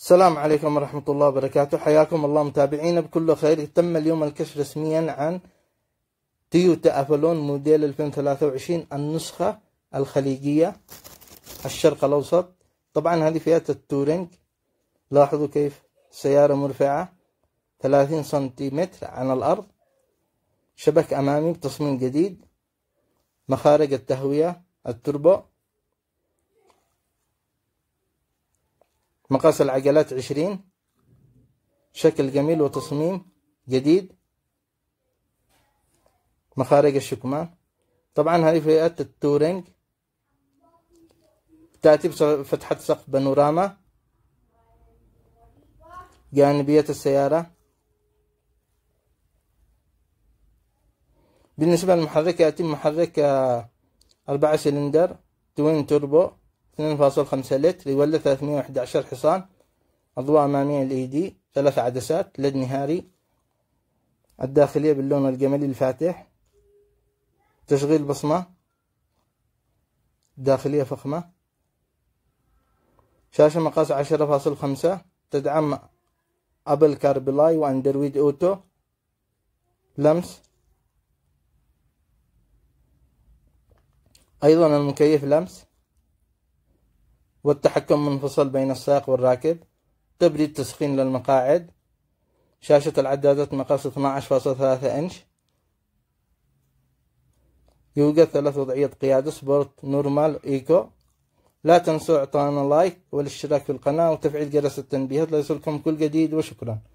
السلام عليكم ورحمة الله وبركاته حياكم الله متابعينا بكل خير تم اليوم الكشف رسميا عن تويوتا أفلون موديل 2023 النسخة الخليجية الشرق الأوسط طبعا هذه فئة التورينج لاحظوا كيف سيارة مرفعة 30 سنتيمتر عن الأرض شبك أمامي بتصميم جديد مخارج التهوية التربو مقاس العجلات عشرين شكل جميل وتصميم جديد مخارج الشكمان طبعا هذه فئة التورينج تأتي بفتحة سقف بانوراما جانبية السيارة بالنسبة للمحرك يأتي محرك أربعة سلندر توين توربو اثنين فاصل خمسة لتر يولد عشر حصان أضواء أمامية ال دي ثلاث عدسات لد نهاري الداخلية باللون القملي الفاتح تشغيل بصمة داخلية فخمة شاشة مقاس عشرة فاصل خمسة تدعم أبل كاربلاي وأندرويد أوتو لمس أيضا المكيف لمس والتحكم منفصل بين السائق والراكب تبريد تسخين للمقاعد شاشة العدادات مقاس 12.3 إنش يوجد ثلاث وضعية قيادة سبورت نورمال إيكو لا تنسوا إعطانا لايك والاشتراك في القناة وتفعيل جرس التنبيهات ليصلكم كل جديد وشكرا